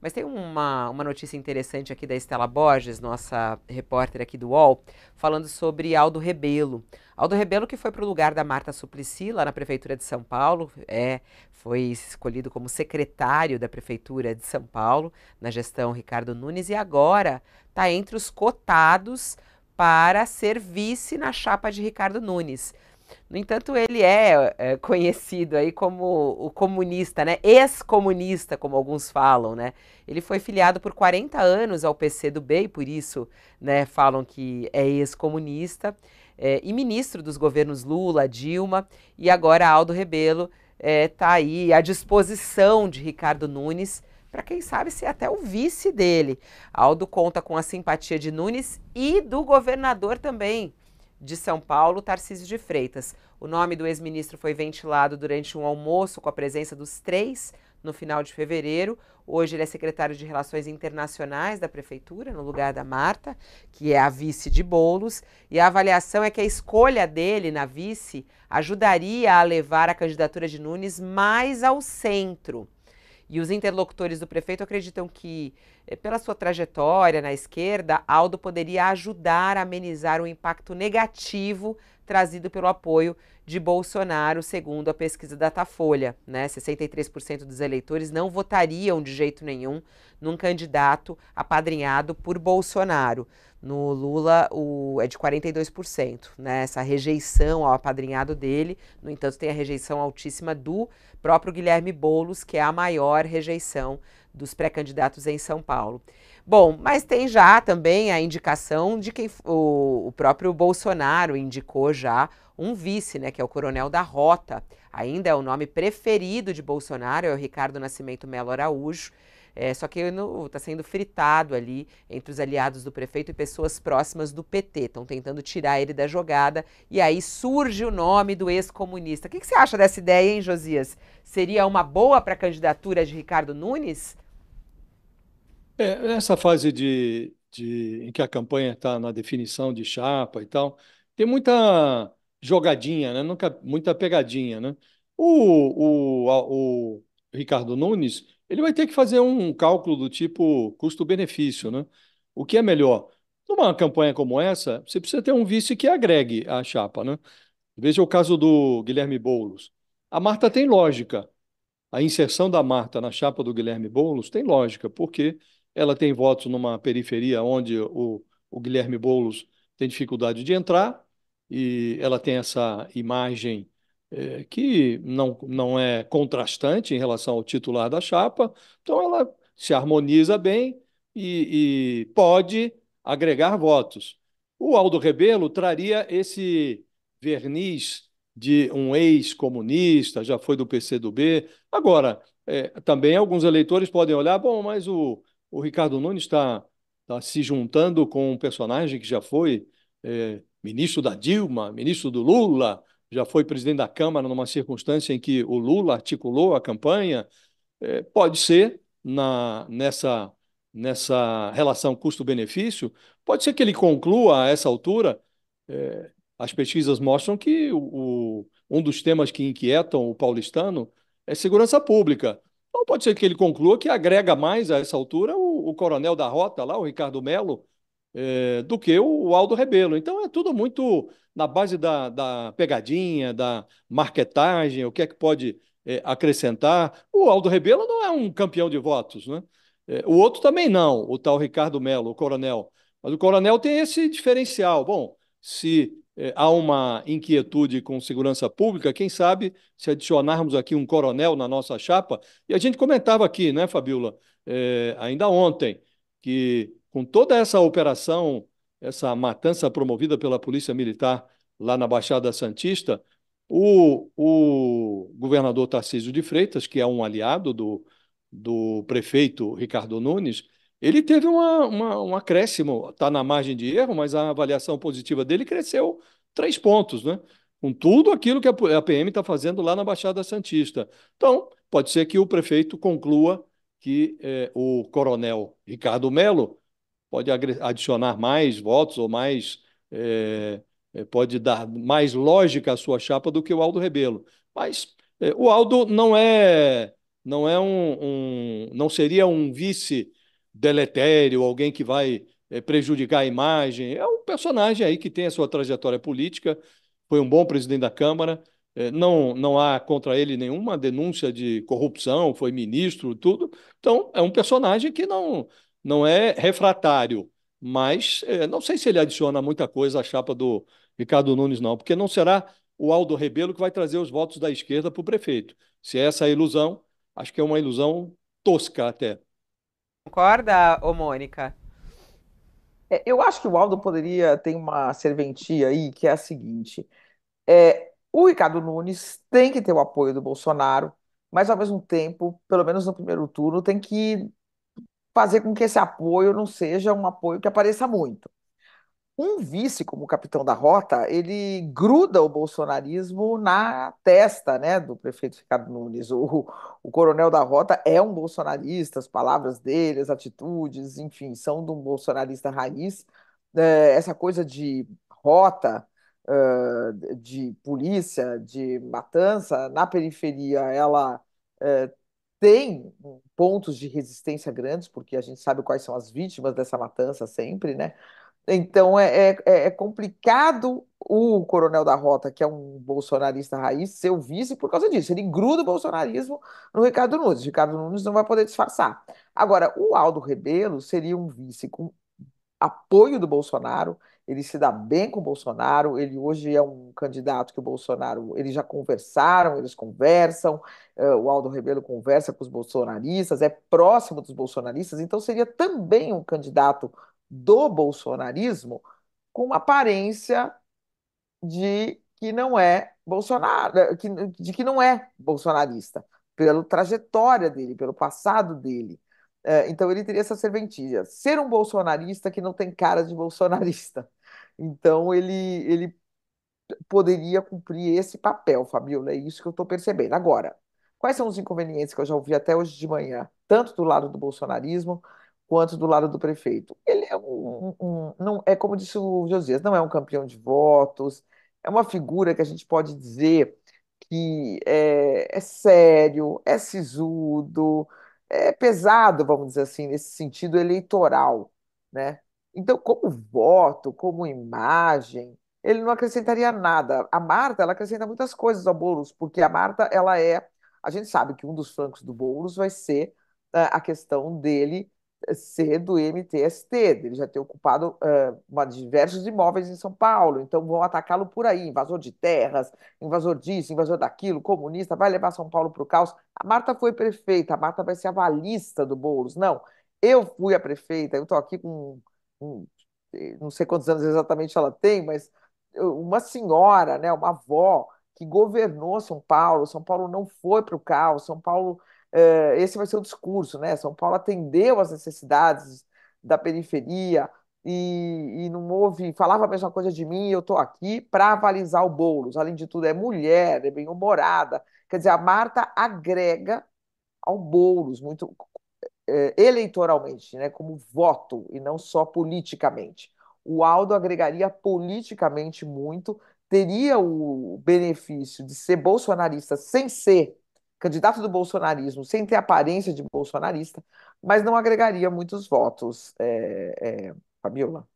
Mas tem uma, uma notícia interessante aqui da Estela Borges, nossa repórter aqui do UOL, falando sobre Aldo Rebelo. Aldo Rebelo, que foi para o lugar da Marta Suplicy, lá na Prefeitura de São Paulo, é, foi escolhido como secretário da Prefeitura de São Paulo, na gestão Ricardo Nunes, e agora está entre os cotados para ser vice na chapa de Ricardo Nunes. No entanto, ele é, é conhecido aí como o comunista, né? Ex-comunista, como alguns falam, né? Ele foi filiado por 40 anos ao PC do B e por isso, né, falam que é ex-comunista. É, e ministro dos governos Lula, Dilma e agora Aldo Rebelo está é, tá aí à disposição de Ricardo Nunes para quem sabe ser até o vice dele. Aldo conta com a simpatia de Nunes e do governador também, de São Paulo, Tarcísio de Freitas. O nome do ex-ministro foi ventilado durante um almoço com a presença dos três no final de fevereiro. Hoje ele é secretário de Relações Internacionais da prefeitura, no lugar da Marta, que é a vice de Bolos, e a avaliação é que a escolha dele na vice ajudaria a levar a candidatura de Nunes mais ao centro. E os interlocutores do prefeito acreditam que eh, pela sua trajetória na esquerda, Aldo poderia ajudar a amenizar o impacto negativo trazido pelo apoio de Bolsonaro, segundo a pesquisa Datafolha. Né? 63% dos eleitores não votariam de jeito nenhum num candidato apadrinhado por Bolsonaro. No Lula o, é de 42%, né? essa rejeição ao apadrinhado dele. No entanto, tem a rejeição altíssima do próprio Guilherme Boulos, que é a maior rejeição dos pré-candidatos em São Paulo. Bom, mas tem já também a indicação de quem o, o próprio Bolsonaro indicou já um vice, né, que é o Coronel da Rota. Ainda é o nome preferido de Bolsonaro, é o Ricardo Nascimento Melo Araújo. É, só que está sendo fritado ali entre os aliados do prefeito e pessoas próximas do PT. Estão tentando tirar ele da jogada. E aí surge o nome do ex-comunista. O que, que você acha dessa ideia, hein, Josias? Seria uma boa para a candidatura de Ricardo Nunes? É, nessa fase de, de, em que a campanha está na definição de chapa e tal, tem muita jogadinha, né? Nunca, muita pegadinha, né? O, o, o Ricardo Nunes, ele vai ter que fazer um cálculo do tipo custo-benefício, né? O que é melhor? Numa campanha como essa, você precisa ter um vice que agregue a chapa, né? Veja o caso do Guilherme Boulos. A Marta tem lógica. A inserção da Marta na chapa do Guilherme Boulos tem lógica, porque ela tem votos numa periferia onde o, o Guilherme Boulos tem dificuldade de entrar e ela tem essa imagem é, que não, não é contrastante em relação ao titular da chapa, então ela se harmoniza bem e, e pode agregar votos. O Aldo Rebelo traria esse verniz de um ex-comunista, já foi do PCdoB. Agora, é, também alguns eleitores podem olhar, bom, mas o, o Ricardo Nunes está tá se juntando com um personagem que já foi é, ministro da Dilma, ministro do Lula, já foi presidente da Câmara numa circunstância em que o Lula articulou a campanha, é, pode ser na, nessa, nessa relação custo-benefício, pode ser que ele conclua a essa altura. É, as pesquisas mostram que o, o, um dos temas que inquietam o paulistano é segurança pública. Então pode ser que ele conclua que agrega mais a essa altura o, o coronel da rota lá, o Ricardo Melo, é, do que o Aldo Rebelo. Então é tudo muito na base da, da pegadinha, da marketagem, o que é que pode é, acrescentar. O Aldo Rebelo não é um campeão de votos, né? É, o outro também não, o tal Ricardo Melo, o coronel. Mas o coronel tem esse diferencial. Bom, se é, há uma inquietude com segurança pública, quem sabe se adicionarmos aqui um coronel na nossa chapa, e a gente comentava aqui, né, Fabiola, é, ainda ontem, que com toda essa operação, essa matança promovida pela Polícia Militar lá na Baixada Santista, o, o governador Tarcísio de Freitas, que é um aliado do, do prefeito Ricardo Nunes, ele teve uma, uma, um acréscimo, está na margem de erro, mas a avaliação positiva dele cresceu três pontos, né? Com tudo aquilo que a PM está fazendo lá na Baixada Santista. Então, pode ser que o prefeito conclua que eh, o coronel Ricardo Melo pode adicionar mais votos ou mais. É, é, pode dar mais lógica à sua chapa do que o Aldo Rebelo. Mas é, o Aldo não é. Não é um, um não seria um vice deletério, alguém que vai é, prejudicar a imagem. É um personagem aí que tem a sua trajetória política, foi um bom presidente da Câmara. É, não, não há contra ele nenhuma denúncia de corrupção, foi ministro, tudo. Então, é um personagem que não, não é refratário, mas é, não sei se ele adiciona muita coisa à chapa do Ricardo Nunes, não, porque não será o Aldo Rebelo que vai trazer os votos da esquerda para o prefeito. Se é essa é a ilusão, acho que é uma ilusão tosca até. Concorda, ô Mônica? É, eu acho que o Aldo poderia ter uma serventia aí, que é a seguinte: é, o Ricardo Nunes tem que ter o apoio do Bolsonaro, mas ao mesmo tempo, pelo menos no primeiro turno, tem que fazer com que esse apoio não seja um apoio que apareça muito. Um vice como o capitão da rota, ele gruda o bolsonarismo na testa né, do prefeito Ricardo Nunes. O, o coronel da rota é um bolsonarista, as palavras dele, as atitudes, enfim, são de um bolsonarista raiz. É, essa coisa de rota, de polícia, de matança na periferia, ela tem pontos de resistência grandes, porque a gente sabe quais são as vítimas dessa matança sempre, né? Então é, é, é, é complicado o coronel da Rota, que é um bolsonarista raiz, ser o vice por causa disso. Ele gruda o bolsonarismo no Ricardo Nunes. Ricardo Nunes não vai poder disfarçar. Agora, o Aldo Rebelo seria um vice com apoio do Bolsonaro, ele se dá bem com o Bolsonaro, ele hoje é um candidato que o Bolsonaro, eles já conversaram, eles conversam, eh, o Aldo Rebelo conversa com os bolsonaristas, é próximo dos bolsonaristas, então seria também um candidato do bolsonarismo com uma aparência de que não é Bolsonaro, eh, de que não é bolsonarista, pela trajetória dele, pelo passado dele. Eh, então ele teria essa serventia. Ser um bolsonarista que não tem cara de bolsonarista. Então ele, ele poderia cumprir esse papel, Fabiola, é né? isso que eu estou percebendo. Agora, quais são os inconvenientes que eu já ouvi até hoje de manhã, tanto do lado do bolsonarismo quanto do lado do prefeito? Ele é um, um, não, é como disse o Josias, não é um campeão de votos, é uma figura que a gente pode dizer que é, é sério, é sisudo, é pesado, vamos dizer assim, nesse sentido eleitoral, né? Então, como voto, como imagem, ele não acrescentaria nada. A Marta, ela acrescenta muitas coisas ao Boulos, porque a Marta, ela é. A gente sabe que um dos flancos do Boulos vai ser uh, a questão dele eh, ser do MTST, dele já ter ocupado uh, uma, diversos imóveis em São Paulo. Então, vão atacá-lo por aí: invasor de terras, invasor disso, invasor daquilo, comunista, vai levar São Paulo para o caos. A Marta foi prefeita, a Marta vai ser a valista do Boulos. Não, eu fui a prefeita, eu estou aqui com eh, não sei quantos anos exatamente ela tem, mas eh, uma senhora, né, uma avó que governou São Paulo. São Paulo não foi para o caos. São Paulo, eh, esse vai ser o discurso, né? São Paulo atendeu às necessidades da periferia e, e não houve, falava a mesma coisa de mim. Eu estou aqui para avalizar o Boulos. Além de tudo, é mulher, é bem humorada. Quer dizer, a Marta agrega ao Boulos, muito, eh, eleitoralmente, né, como voto e não só politicamente. O Aldo agregaria politicamente muito, teria o benefício de ser bolsonarista sem ser candidato do bolsonarismo, sem ter aparência de bolsonarista, mas não agregaria muitos votos, é, é Fabiola.